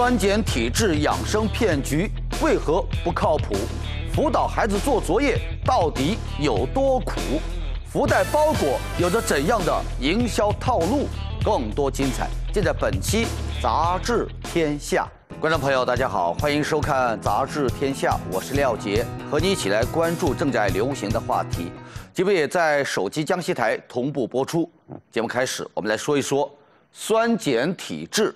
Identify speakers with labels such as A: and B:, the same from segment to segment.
A: 酸碱体质养生骗局为何不靠谱？辅导孩子做作业到底有多苦？福袋包裹有着怎样的营销套路？更多精彩，尽在本期《杂志天下》。观众朋友，大家好，欢迎收看《杂志天下》，我是廖杰，和你一起来关注正在流行的话题。节目也在手机江西台同步播出。节目开始，我们来说一说酸碱体质。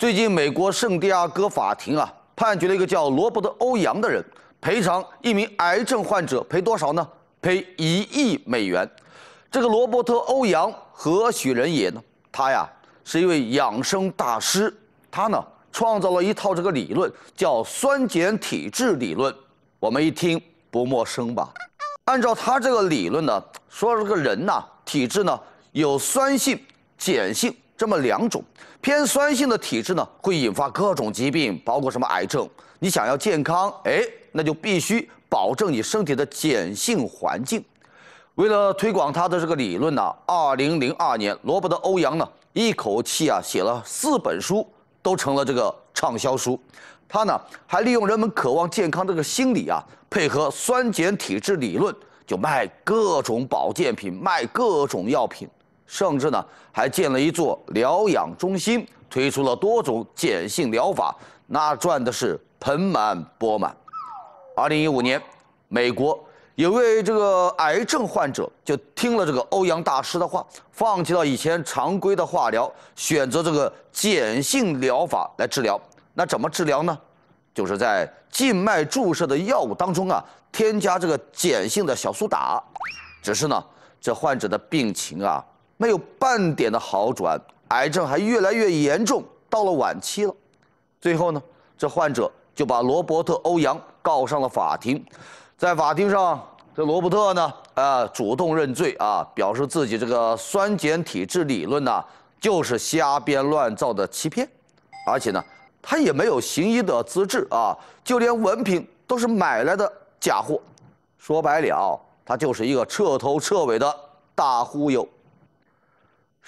A: 最近，美国圣地亚哥法庭啊，判决了一个叫罗伯特·欧阳的人赔偿一名癌症患者，赔多少呢？赔一亿美元。这个罗伯特·欧阳何许人也呢？他呀，是一位养生大师，他呢，创造了一套这个理论，叫酸碱体质理论。我们一听不陌生吧？按照他这个理论呢，说这个人呐，体质呢有酸性、碱性。这么两种偏酸性的体质呢，会引发各种疾病，包括什么癌症。你想要健康，哎，那就必须保证你身体的碱性环境。为了推广他的这个理论呢，二零零二年，罗伯特·欧阳呢一口气啊写了四本书，都成了这个畅销书。他呢还利用人们渴望健康这个心理啊，配合酸碱体质理论，就卖各种保健品，卖各种药品。甚至呢，还建了一座疗养中心，推出了多种碱性疗法，那赚的是盆满钵满。二零一五年，美国有位这个癌症患者就听了这个欧阳大师的话，放弃了以前常规的化疗，选择这个碱性疗法来治疗。那怎么治疗呢？就是在静脉注射的药物当中啊，添加这个碱性的小苏打。只是呢，这患者的病情啊。没有半点的好转，癌症还越来越严重，到了晚期了。最后呢，这患者就把罗伯特·欧阳告上了法庭。在法庭上，这罗伯特呢，啊，主动认罪啊，表示自己这个酸碱体质理论呢，就是瞎编乱造的欺骗，而且呢，他也没有行医的资质啊，就连文凭都是买来的假货。说白了，他就是一个彻头彻尾的大忽悠。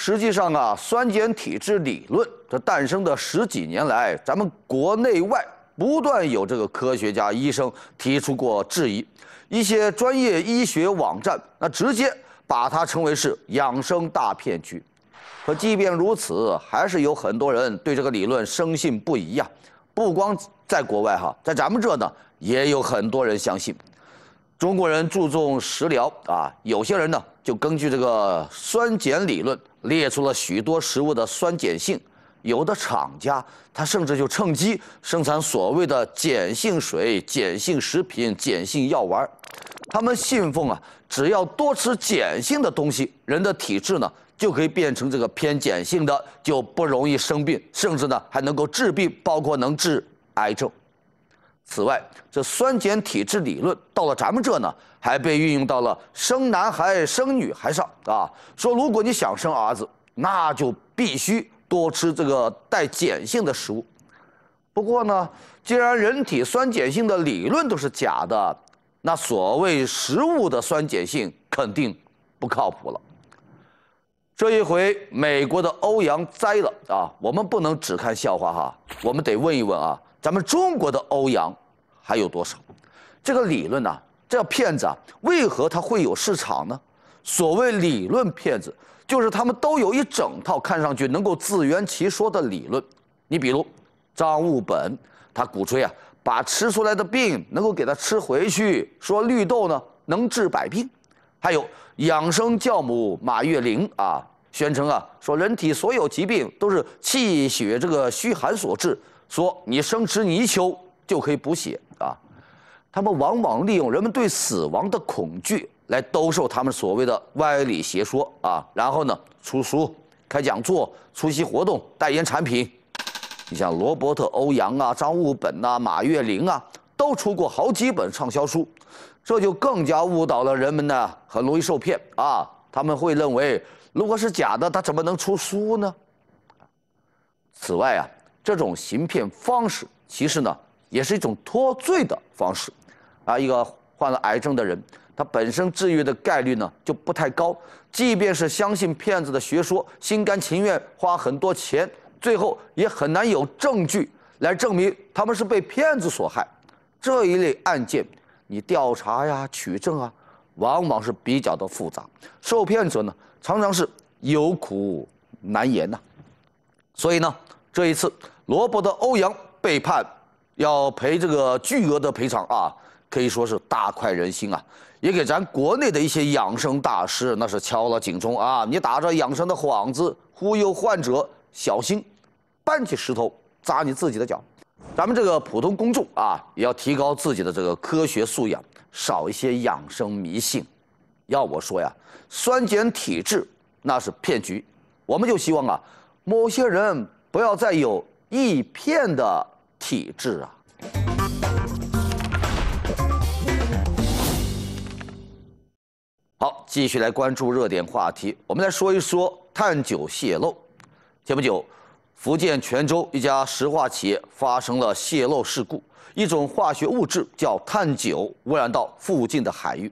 A: 实际上啊，酸碱体质理论这诞生的十几年来，咱们国内外不断有这个科学家、医生提出过质疑，一些专业医学网站那直接把它称为是养生大骗局。可即便如此，还是有很多人对这个理论深信不疑呀。不光在国外哈，在咱们这呢也有很多人相信。中国人注重食疗啊，有些人呢就根据这个酸碱理论。列出了许多食物的酸碱性，有的厂家他甚至就趁机生产所谓的碱性水、碱性食品、碱性药丸他们信奉啊，只要多吃碱性的东西，人的体质呢就可以变成这个偏碱性的，就不容易生病，甚至呢还能够治病，包括能治癌症。此外，这酸碱体质理论到了咱们这呢，还被运用到了生男孩生女孩上啊。说如果你想生儿子，那就必须多吃这个带碱性的食物。不过呢，既然人体酸碱性的理论都是假的，那所谓食物的酸碱性肯定不靠谱了。这一回美国的欧阳栽了啊，我们不能只看笑话哈，我们得问一问啊。咱们中国的欧阳还有多少？这个理论呢？这个骗子啊，为何他会有市场呢？所谓理论骗子，就是他们都有一整套看上去能够自圆其说的理论。你比如张悟本，他鼓吹啊，把吃出来的病能够给他吃回去，说绿豆呢能治百病。还有养生教母马月玲啊，宣称啊，说人体所有疾病都是气血这个虚寒所致。说你生吃泥鳅就可以补血啊！他们往往利用人们对死亡的恐惧来兜售他们所谓的歪理邪说啊。然后呢，出书、开讲座、出席活动、代言产品。你像罗伯特、欧阳啊、张悟本呐、马月玲啊，都出过好几本畅销书，这就更加误导了人们呢，很容易受骗啊。他们会认为，如果是假的，他怎么能出书呢？此外啊。这种行骗方式其实呢，也是一种脱罪的方式，啊，一个患了癌症的人，他本身治愈的概率呢就不太高，即便是相信骗子的学说，心甘情愿花很多钱，最后也很难有证据来证明他们是被骗子所害。这一类案件，你调查呀、取证啊，往往是比较的复杂，受骗者呢常常是有苦难言呐，所以呢。这一次，罗伯特·欧阳被判要赔这个巨额的赔偿啊，可以说是大快人心啊！也给咱国内的一些养生大师那是敲了警钟啊！你打着养生的幌子忽悠患者，小心搬起石头砸你自己的脚。咱们这个普通公众啊，也要提高自己的这个科学素养，少一些养生迷信。要我说呀，酸碱体质那是骗局。我们就希望啊，某些人。不要再有易骗的体制啊！好，继续来关注热点话题，我们来说一说碳九泄漏。前不久，福建泉州一家石化企业发生了泄漏事故，一种化学物质叫碳九，污染到附近的海域。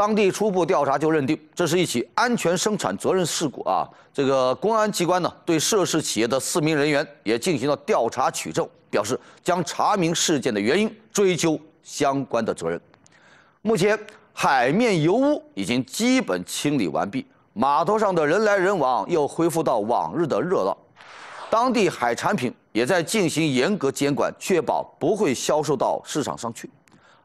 A: 当地初步调查就认定这是一起安全生产责任事故啊！这个公安机关呢，对涉事企业的四名人员也进行了调查取证，表示将查明事件的原因，追究相关的责任。目前海面油污已经基本清理完毕，码头上的人来人往又恢复到往日的热闹。当地海产品也在进行严格监管，确保不会销售到市场上去。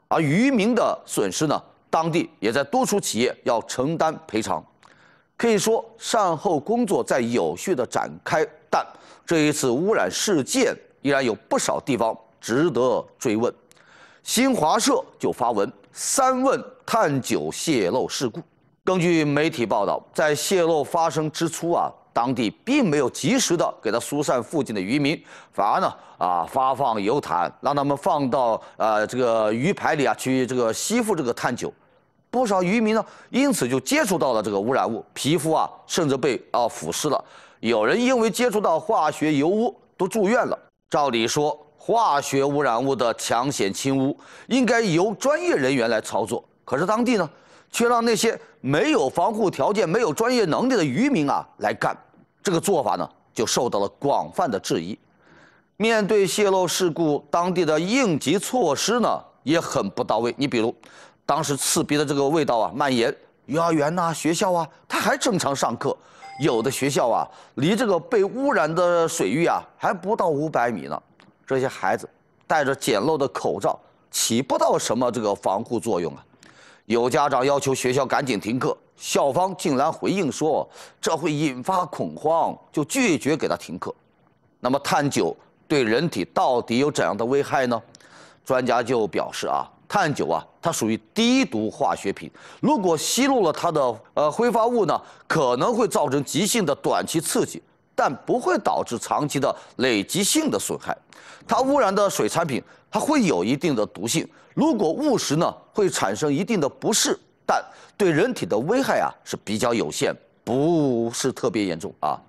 A: 而渔民的损失呢？当地也在督促企业要承担赔偿，可以说善后工作在有序的展开，但这一次污染事件依然有不少地方值得追问。新华社就发文三问探酒泄漏事故。根据媒体报道，在泄漏发生之初啊，当地并没有及时的给他疏散附近的渔民，反而呢啊发放油毯，让他们放到呃这个鱼排里啊去这个吸附这个探酒。不少渔民呢，因此就接触到了这个污染物，皮肤啊甚至被啊腐蚀了。有人因为接触到化学油污都住院了。照理说，化学污染物的抢险清污应该由专业人员来操作，可是当地呢，却让那些没有防护条件、没有专业能力的渔民啊来干，这个做法呢就受到了广泛的质疑。面对泄漏事故，当地的应急措施呢也很不到位。你比如。当时刺鼻的这个味道啊，蔓延幼儿园呐、学校啊，他还正常上课。有的学校啊，离这个被污染的水域啊，还不到五百米呢。这些孩子戴着简陋的口罩，起不到什么这个防护作用啊。有家长要求学校赶紧停课，校方竟然回应说这会引发恐慌，就拒绝给他停课。那么，碳九对人体到底有怎样的危害呢？专家就表示啊。碳酒啊，它属于低毒化学品。如果吸入了它的呃挥发物呢，可能会造成急性的短期刺激，但不会导致长期的累积性的损害。它污染的水产品，它会有一定的毒性。如果误食呢，会产生一定的不适，但对人体的危害啊是比较有限，不是特别严重啊。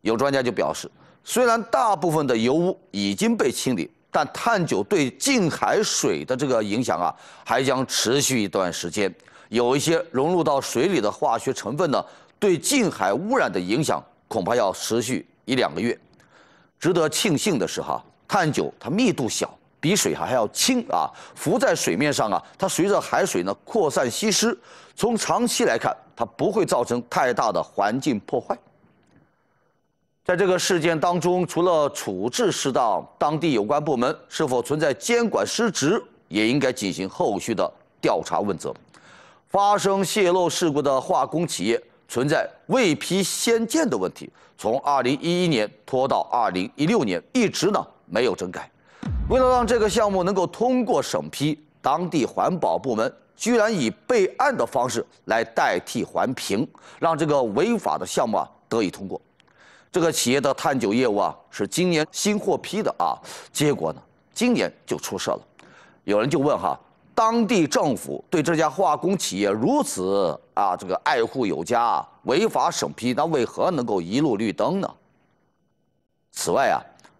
A: 有专家就表示，虽然大部分的油污已经被清理。但碳九对近海水的这个影响啊，还将持续一段时间。有一些融入到水里的化学成分呢，对近海污染的影响恐怕要持续一两个月。值得庆幸的是哈，碳九它密度小，比水还还要轻啊，浮在水面上啊，它随着海水呢扩散稀释。从长期来看，它不会造成太大的环境破坏。在这个事件当中，除了处置适当，当地有关部门是否存在监管失职，也应该进行后续的调查问责。发生泄漏事故的化工企业存在未批先建的问题，从二零一一年拖到二零一六年，一直呢没有整改。为了让这个项目能够通过审批，当地环保部门居然以备案的方式来代替环评，让这个违法的项目啊得以通过。这个企业的碳九业务啊，是今年新获批的啊，结果呢，今年就出事了。有人就问哈，当地政府对这家化工企业如此啊，这个爱护有加，违法审批，那为何能够一路绿灯呢？此外啊，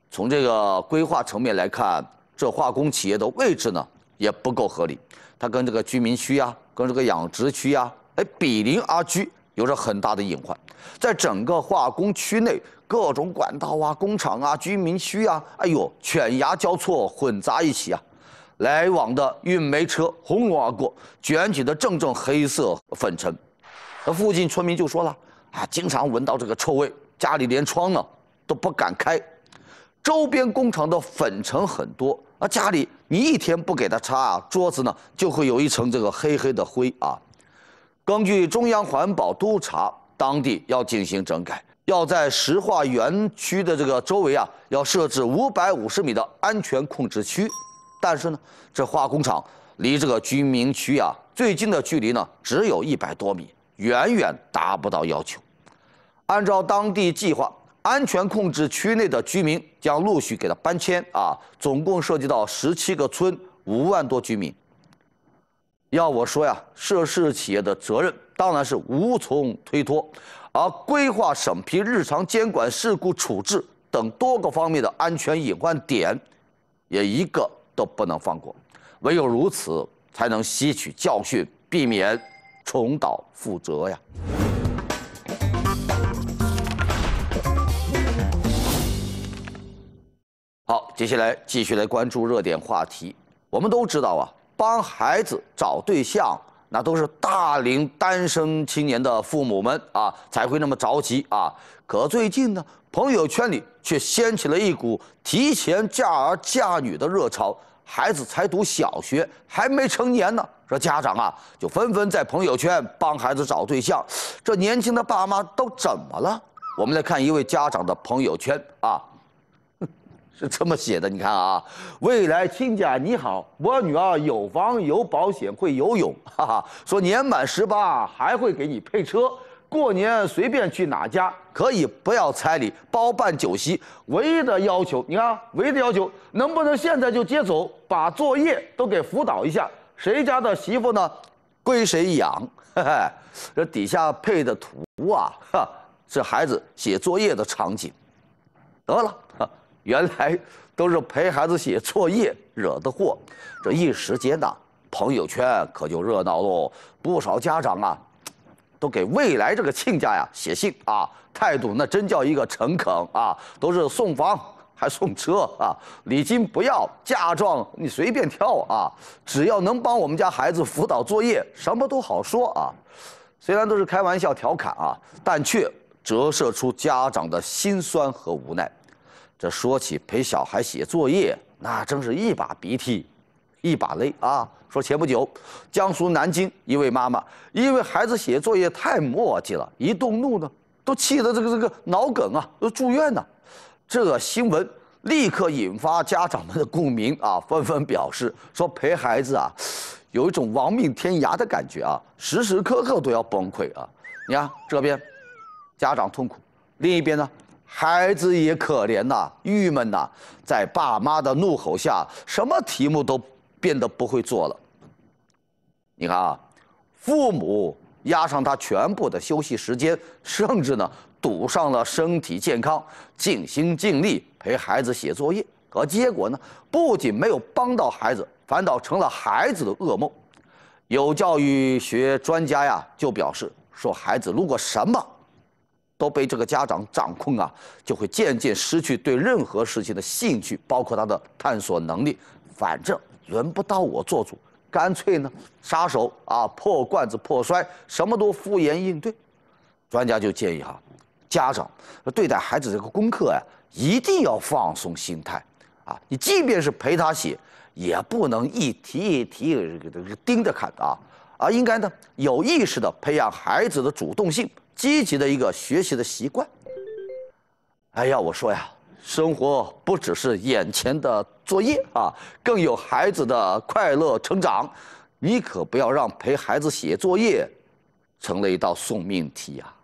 A: 从这个规划层面来看，这化工企业的位置呢也不够合理，它跟这个居民区啊，跟这个养殖区啊，哎，比邻而居。有着很大的隐患，在整个化工区内，各种管道啊、工厂啊、居民区啊，哎呦，犬牙交错，混杂一起啊，来往的运煤车轰隆而过，卷起的阵阵黑色粉尘。那附近村民就说了，啊，经常闻到这个臭味，家里连窗呢都不敢开，周边工厂的粉尘很多，啊，家里你一天不给它擦啊，桌子呢就会有一层这个黑黑的灰啊。根据中央环保督察，当地要进行整改，要在石化园区的这个周围啊，要设置五百五十米的安全控制区。但是呢，这化工厂离这个居民区啊，最近的距离呢，只有一百多米，远远达不到要求。按照当地计划，安全控制区内的居民将陆续给他搬迁啊，总共涉及到十七个村，五万多居民。要我说呀，涉事企业的责任当然是无从推脱，而规划审批、日常监管、事故处置等多个方面的安全隐患点，也一个都不能放过，唯有如此，才能吸取教训，避免重蹈覆辙呀。好，接下来继续来关注热点话题，我们都知道啊。帮孩子找对象，那都是大龄单身青年的父母们啊才会那么着急啊。可最近呢，朋友圈里却掀起了一股提前嫁儿嫁女的热潮。孩子才读小学，还没成年呢，说家长啊就纷纷在朋友圈帮孩子找对象，这年轻的爸妈都怎么了？我们来看一位家长的朋友圈啊。是这么写的，你看啊，未来亲家你好，我女儿有房有保险，会游泳，哈哈，说年满十八还会给你配车，过年随便去哪家可以不要彩礼，包办酒席，唯一的要求，你看唯一的要求，能不能现在就接走，把作业都给辅导一下，谁家的媳妇呢，归谁养，嘿嘿，这底下配的图啊，哈，是孩子写作业的场景，得了。原来都是陪孩子写作业惹的祸，这一时间呐，朋友圈可就热闹喽。不少家长啊，都给未来这个亲家呀写信啊，态度那真叫一个诚恳啊。都是送房还送车啊，礼金不要，嫁妆你随便挑啊，只要能帮我们家孩子辅导作业，什么都好说啊。虽然都是开玩笑调侃啊，但却折射出家长的心酸和无奈。这说起陪小孩写作业，那真是一把鼻涕，一把泪啊！说前不久，江苏南京一位妈妈因为孩子写作业太磨叽了，一动怒呢，都气得这个这个脑梗啊，都住院了。这新闻立刻引发家长们的共鸣啊，纷纷表示说陪孩子啊，有一种亡命天涯的感觉啊，时时刻刻都要崩溃啊！你看这边，家长痛苦，另一边呢？孩子也可怜呐，郁闷呐，在爸妈的怒吼下，什么题目都变得不会做了。你看啊，父母压上他全部的休息时间，甚至呢，赌上了身体健康，尽心尽力陪孩子写作业，可结果呢，不仅没有帮到孩子，反倒成了孩子的噩梦。有教育学专家呀，就表示说，孩子如果什么。都被这个家长掌控啊，就会渐渐失去对任何事情的兴趣，包括他的探索能力。反正轮不到我做主，干脆呢，撒手啊，破罐子破摔，什么都敷衍应对。专家就建议哈，家长对待孩子这个功课呀，一定要放松心态啊。你即便是陪他写，也不能一题一题个盯着看啊，而应该呢，有意识的培养孩子的主动性。积极的一个学习的习惯。哎呀，我说呀，生活不只是眼前的作业啊，更有孩子的快乐成长。你可不要让陪孩子写作业，成了一道送命题啊！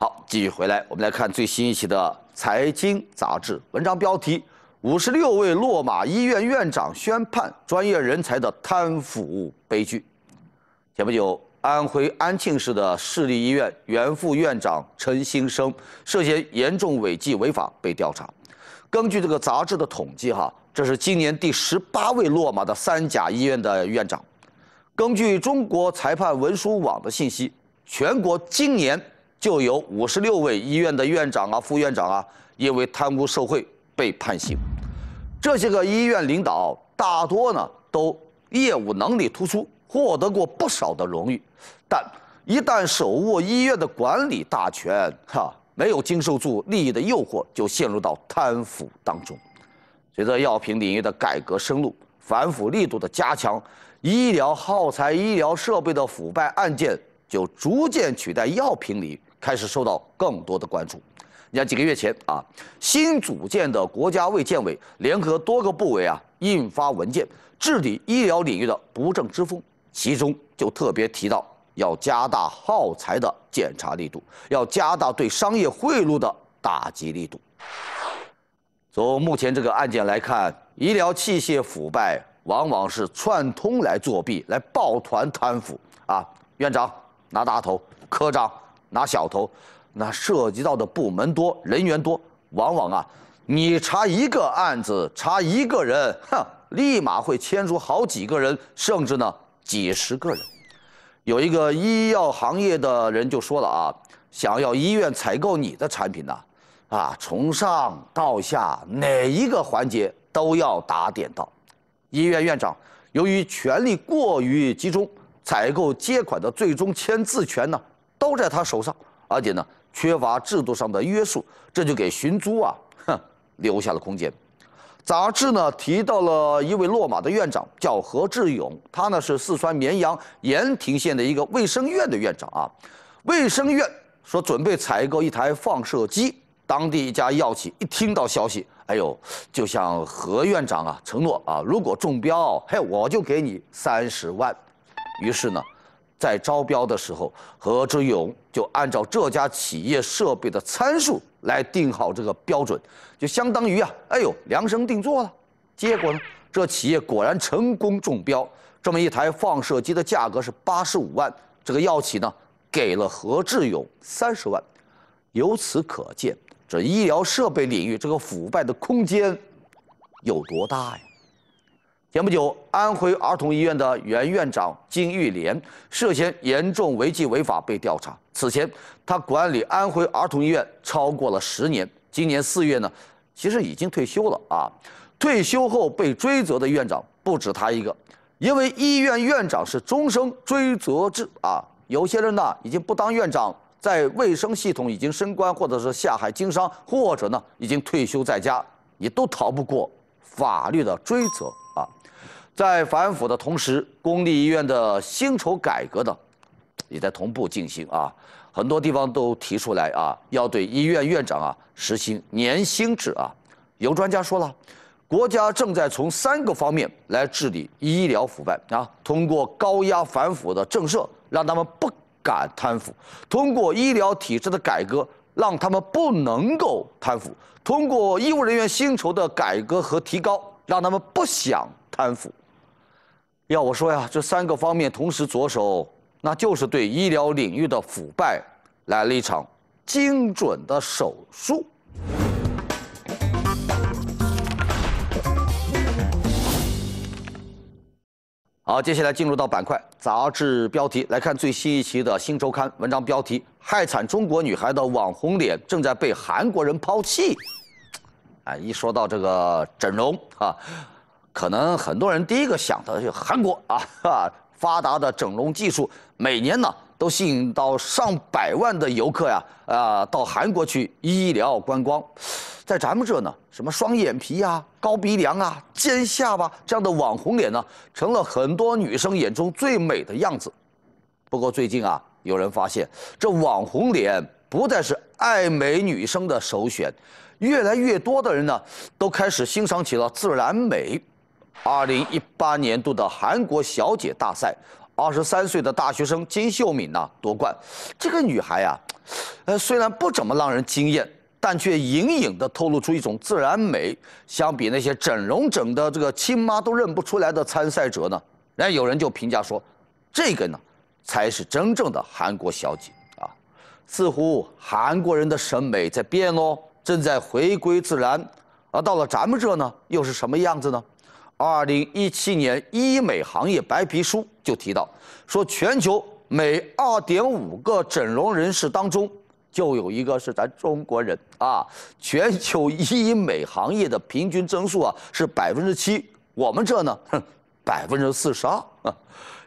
A: 好，继续回来，我们来看最新一期的《财经》杂志，文章标题：《五十六位落马医院院长宣判，专业人才的贪腐悲剧》。前不久，安徽安庆市的市立医院原副院长陈新生涉嫌严重违纪违法被调查。根据这个杂志的统计，哈，这是今年第十八位落马的三甲医院的院长。根据中国裁判文书网的信息，全国今年就有五十六位医院的院长啊、副院长啊，因为贪污受贿被判刑。这些个医院领导大多呢都业务能力突出。获得过不少的荣誉，但一旦手握医院的管理大权，哈，没有经受住利益的诱惑，就陷入到贪腐当中。随着药品领域的改革深入，反腐力度的加强，医疗耗材、医疗设备的腐败案件就逐渐取代药品里，开始受到更多的关注。你看几个月前啊，新组建的国家卫健委联合多个部委啊，印发文件，治理医疗领域的不正之风。其中就特别提到要加大耗材的检查力度，要加大对商业贿赂的打击力度。从目前这个案件来看，医疗器械腐败往往是串通来作弊，来抱团贪腐啊！院长拿大头，科长拿小头，那涉及到的部门多，人员多，往往啊，你查一个案子，查一个人，哼，立马会牵出好几个人，甚至呢。几十个人，有一个医药行业的人就说了啊，想要医院采购你的产品呢，啊，从上到下哪一个环节都要打点到。医院院长由于权力过于集中，采购接款的最终签字权呢都在他手上，而且呢缺乏制度上的约束，这就给寻租啊哼留下了空间。杂志呢提到了一位落马的院长，叫何志勇，他呢是四川绵阳盐亭县的一个卫生院的院长啊。卫生院说准备采购一台放射机，当地一家药企一听到消息，哎呦，就向何院长啊承诺啊，如果中标，嘿，我就给你三十万。于是呢。在招标的时候，何志勇就按照这家企业设备的参数来定好这个标准，就相当于啊，哎呦量身定做了。结果呢，这企业果然成功中标。这么一台放射机的价格是八十五万，这个药企呢给了何志勇三十万。由此可见，这医疗设备领域这个腐败的空间有多大呀？前不久，安徽儿童医院的原院长金玉莲涉嫌严重违纪违法被调查。此前，他管理安徽儿童医院超过了十年。今年四月呢，其实已经退休了啊。退休后被追责的院长不止他一个，因为医院院长是终生追责制啊。有些人呢，已经不当院长，在卫生系统已经升官，或者是下海经商，或者呢，已经退休在家，也都逃不过法律的追责。在反腐的同时，公立医院的薪酬改革呢，也在同步进行啊。很多地方都提出来啊，要对医院院长啊实行年薪制啊。有专家说了，国家正在从三个方面来治理医疗腐败啊：通过高压反腐的震慑，让他们不敢贪腐；通过医疗体制的改革，让他们不能够贪腐；通过医务人员薪酬的改革和提高，让他们不想贪腐。要我说呀，这三个方面同时着手，那就是对医疗领域的腐败来了一场精准的手术。好，接下来进入到板块，杂志标题来看最新一期的新周刊文章标题：害惨中国女孩的网红脸正在被韩国人抛弃。哎，一说到这个整容啊。可能很多人第一个想的是韩国 啊，发达的整容技术，每年呢都吸引到上百万的游客呀，啊，到韩国去医疗观光。在咱们这呢，什么双眼皮呀、高鼻梁啊、尖下巴这样的网红脸呢，成了很多女生眼中最美的样子。不过最近啊，有人发现，这网红脸不再是爱美女生的首选，越来越多的人呢，都开始欣赏起了自然美。二零一八年度的韩国小姐大赛，二十三岁的大学生金秀敏呢夺冠。这个女孩啊，呃，虽然不怎么让人惊艳，但却隐隐的透露出一种自然美。相比那些整容整的这个亲妈都认不出来的参赛者呢，人家有人就评价说，这个呢，才是真正的韩国小姐啊。似乎韩国人的审美在变哦，正在回归自然。而到了咱们这呢，又是什么样子呢？二零一七年医美行业白皮书就提到，说全球每二点五个整容人士当中，就有一个是咱中国人啊。全球医美行业的平均增速啊是百分之七，我们这呢，百分之四十二。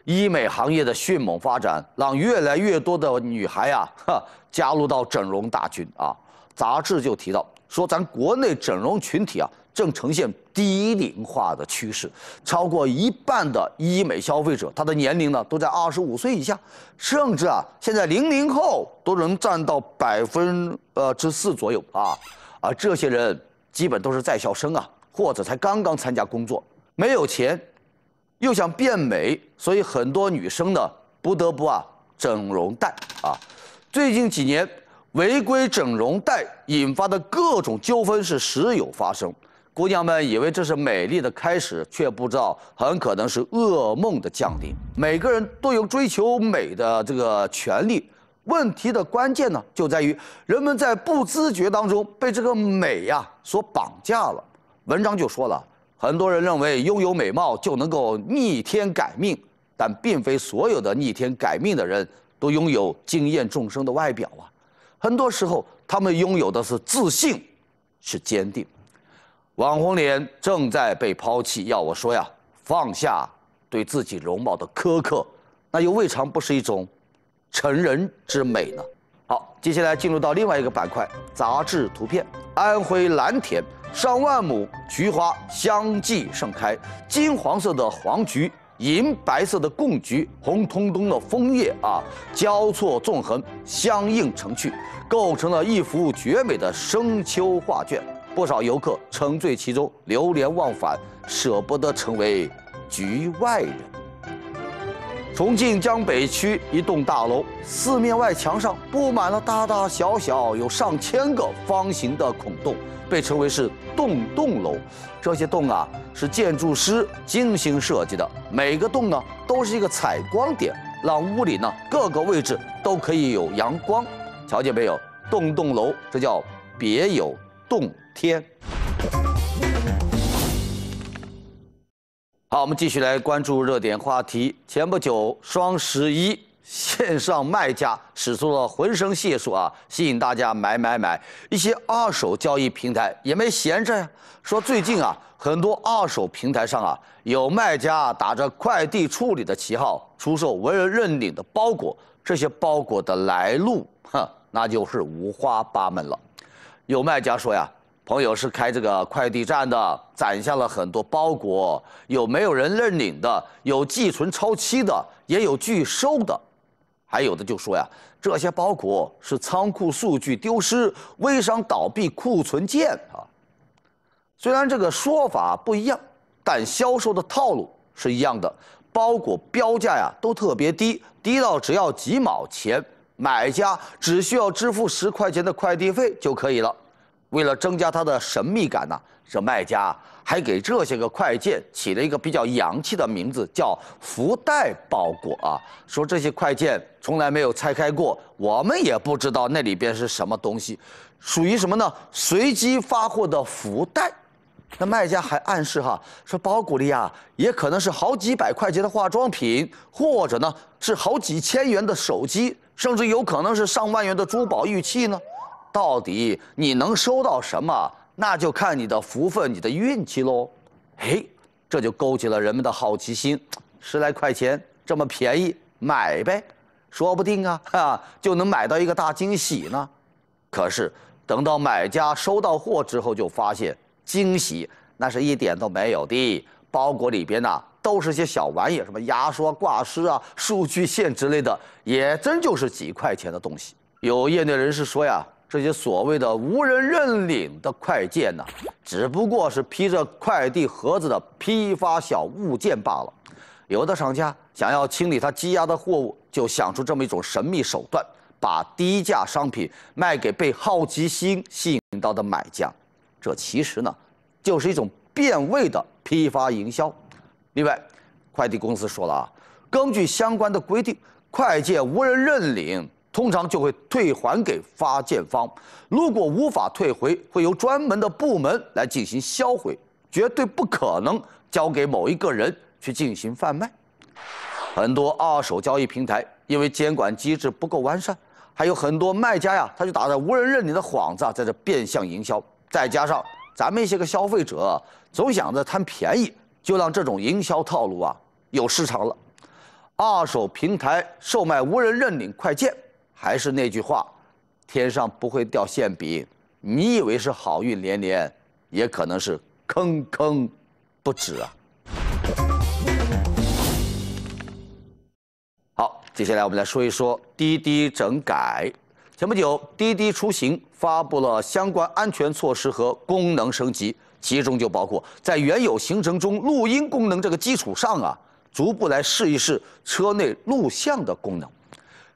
A: 医美行业的迅猛发展，让越来越多的女孩啊，哈，加入到整容大军啊。杂志就提到说，咱国内整容群体啊，正呈现低龄化的趋势，超过一半的医美消费者，他的年龄呢都在二十五岁以下，甚至啊，现在零零后都能占到百分呃之四左右啊，而这些人基本都是在校生啊，或者才刚刚参加工作，没有钱，又想变美，所以很多女生呢不得不啊整容蛋啊，最近几年。违规整容贷引发的各种纠纷是时有发生，姑娘们以为这是美丽的开始，却不知道很可能是噩梦的降临。每个人都有追求美的这个权利，问题的关键呢就在于人们在不自觉当中被这个美呀所绑架了。文章就说了，很多人认为拥有美貌就能够逆天改命，但并非所有的逆天改命的人都拥有惊艳众生的外表啊。很多时候，他们拥有的是自信，是坚定。网红脸正在被抛弃，要我说呀，放下对自己容貌的苛刻，那又未尝不是一种成人之美呢？好，接下来进入到另外一个板块：杂志图片。安徽蓝田，上万亩菊花相继盛开，金黄色的黄菊。银白色的贡菊，红彤彤的枫叶啊，交错纵横，相映成趣，构成了一幅绝美的深秋画卷。不少游客沉醉其中，流连忘返，舍不得成为局外人。重庆江北区一栋大楼，四面外墙上布满了大大小小有上千个方形的孔洞。被称为是洞洞楼，这些洞啊是建筑师精心设计的，每个洞呢都是一个采光点，让屋里呢各个位置都可以有阳光。瞧见没有，洞洞楼，这叫别有洞天。好，我们继续来关注热点话题。前不久双十一。线上卖家使出了浑身解数啊，吸引大家买买买。一些二手交易平台也没闲着呀，说最近啊，很多二手平台上啊，有卖家打着快递处理的旗号出售无人认领的包裹，这些包裹的来路，哼，那就是五花八门了。有卖家说呀，朋友是开这个快递站的，攒下了很多包裹，有没有人认领的？有寄存超期的，也有拒收的。还有的就说呀，这些包裹是仓库数据丢失、微商倒闭、库存件啊。虽然这个说法不一样，但销售的套路是一样的。包裹标价呀都特别低，低到只要几毛钱，买家只需要支付十块钱的快递费就可以了。为了增加它的神秘感呢，这卖家。还给这些个快件起了一个比较洋气的名字，叫“福袋包裹”啊。说这些快件从来没有拆开过，我们也不知道那里边是什么东西，属于什么呢？随机发货的福袋。那卖家还暗示哈，说包裹里啊，也可能是好几百块钱的化妆品，或者呢是好几千元的手机，甚至有可能是上万元的珠宝玉器呢。到底你能收到什么？那就看你的福分、你的运气喽。哎，这就勾起了人们的好奇心。十来块钱这么便宜，买呗，说不定啊，哈、就能买到一个大惊喜呢。可是，等到买家收到货之后，就发现惊喜那是一点都没有的。包裹里边呢，都是些小玩意，什么牙刷、挂饰啊、数据线之类的，也真就是几块钱的东西。有业内人士说呀。这些所谓的无人认领的快件呢，只不过是披着快递盒子的批发小物件罢了。有的厂家想要清理他积压的货物，就想出这么一种神秘手段，把低价商品卖给被好奇心吸引到的买家。这其实呢，就是一种变味的批发营销。另外，快递公司说了啊，根据相关的规定，快件无人认领。通常就会退还给发件方，如果无法退回，会由专门的部门来进行销毁，绝对不可能交给某一个人去进行贩卖。很多二手交易平台因为监管机制不够完善，还有很多卖家呀，他就打着无人认领的幌子啊，在这变相营销。再加上咱们一些个消费者总想着贪便宜，就让这种营销套路啊有市场了。二手平台售卖无人认领快件。还是那句话，天上不会掉馅饼，你以为是好运连连，也可能是坑坑不止啊。好，接下来我们来说一说滴滴整改。前不久，滴滴出行发布了相关安全措施和功能升级，其中就包括在原有行程中录音功能这个基础上啊，逐步来试一试车内录像的功能。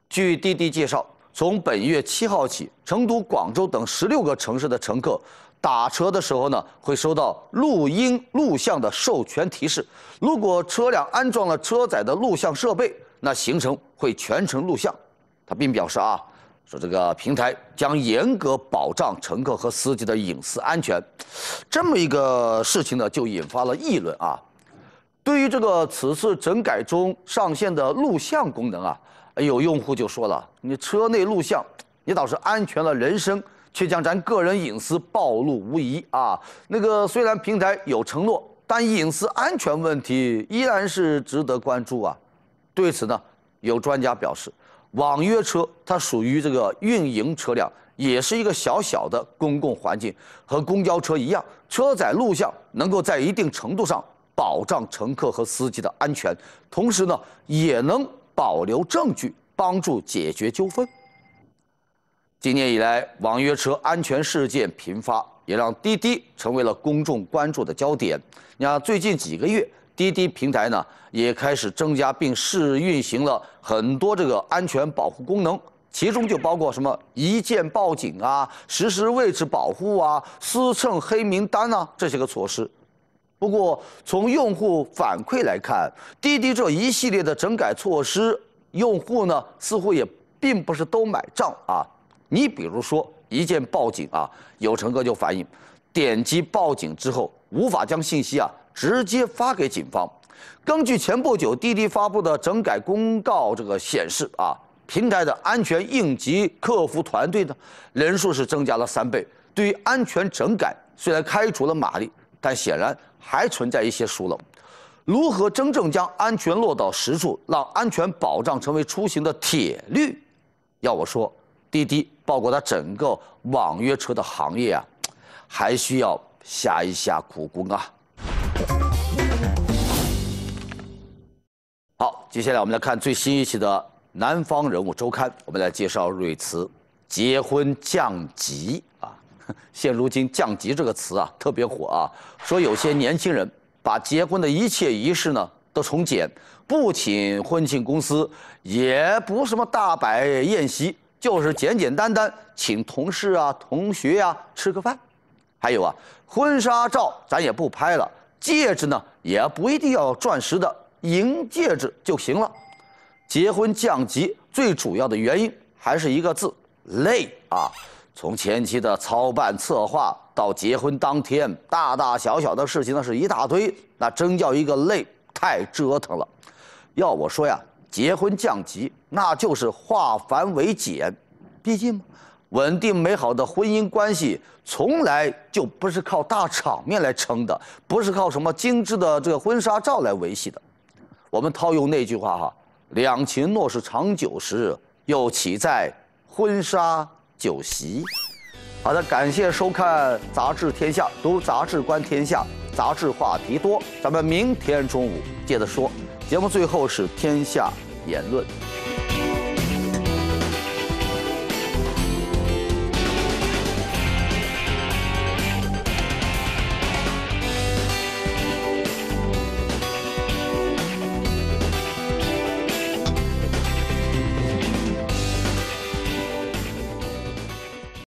A: 据滴滴介绍，从本月七号起，成都、广州等十六个城市的乘客打车的时候呢，会收到录音录像的授权提示。如果车辆安装了车载的录像设备，那行程会全程录像。他并表示啊，说这个平台将严格保障乘客和司机的隐私安全。这么一个事情呢，就引发了议论啊。对于这个此次整改中上线的录像功能啊。有用户就说了：“你车内录像，你倒是安全了人生，却将咱个人隐私暴露无遗啊！那个虽然平台有承诺，但隐私安全问题依然是值得关注啊。”对此呢，有专家表示，网约车它属于这个运营车辆，也是一个小小的公共环境，和公交车一样，车载录像能够在一定程度上保障乘客和司机的安全，同时呢，也能。保留证据，帮助解决纠纷。今年以来，网约车安全事件频发，也让滴滴成为了公众关注的焦点。你看，最近几个月，滴滴平台呢也开始增加并试运行了很多这个安全保护功能，其中就包括什么一键报警啊、实时位置保护啊、私乘黑名单啊这些个措施。不过，从用户反馈来看，滴滴这一系列的整改措施，用户呢似乎也并不是都买账啊。你比如说一键报警啊，有乘客就反映，点击报警之后无法将信息啊直接发给警方。根据前不久滴滴发布的整改公告，这个显示啊，平台的安全应急客服团队呢人数是增加了三倍。对于安全整改，虽然开除了马丽，但显然。还存在一些疏漏，如何真正将安全落到实处，让安全保障成为出行的铁律？要我说，滴滴包括它整个网约车的行业啊，还需要下一下苦功啊。好，接下来我们来看最新一期的《南方人物周刊》，我们来介绍瑞慈结婚降级啊。现如今“降级”这个词啊，特别火啊。说有些年轻人把结婚的一切仪式呢都从简，不请婚庆公司，也不什么大摆宴席，就是简简单单请同事啊、同学呀吃个饭。还有啊，婚纱照咱也不拍了，戒指呢也不一定要钻石的，银戒指就行了。结婚降级最主要的原因还是一个字：累啊。从前期的操办策划到结婚当天，大大小小的事情那是一大堆，那真叫一个累，太折腾了。要我说呀，结婚降级那就是化繁为简。毕竟稳定美好的婚姻关系从来就不是靠大场面来撑的，不是靠什么精致的这个婚纱照来维系的。我们套用那句话哈：“两情若是长久时，又岂在婚纱。”酒席，好的，感谢收看《杂志天下》，读杂志，观天下，杂志话题多，咱们明天中午接着说。节目最后是《天下言论》。